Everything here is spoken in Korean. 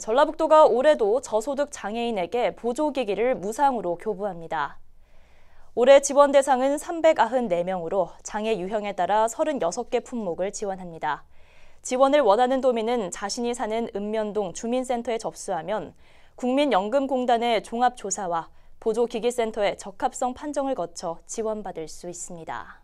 전라북도가 올해도 저소득 장애인에게 보조기기를 무상으로 교부합니다. 올해 지원 대상은 394명으로 장애 유형에 따라 36개 품목을 지원합니다. 지원을 원하는 도민은 자신이 사는 읍면동 주민센터에 접수하면 국민연금공단의 종합조사와 보조기기센터의 적합성 판정을 거쳐 지원받을 수 있습니다.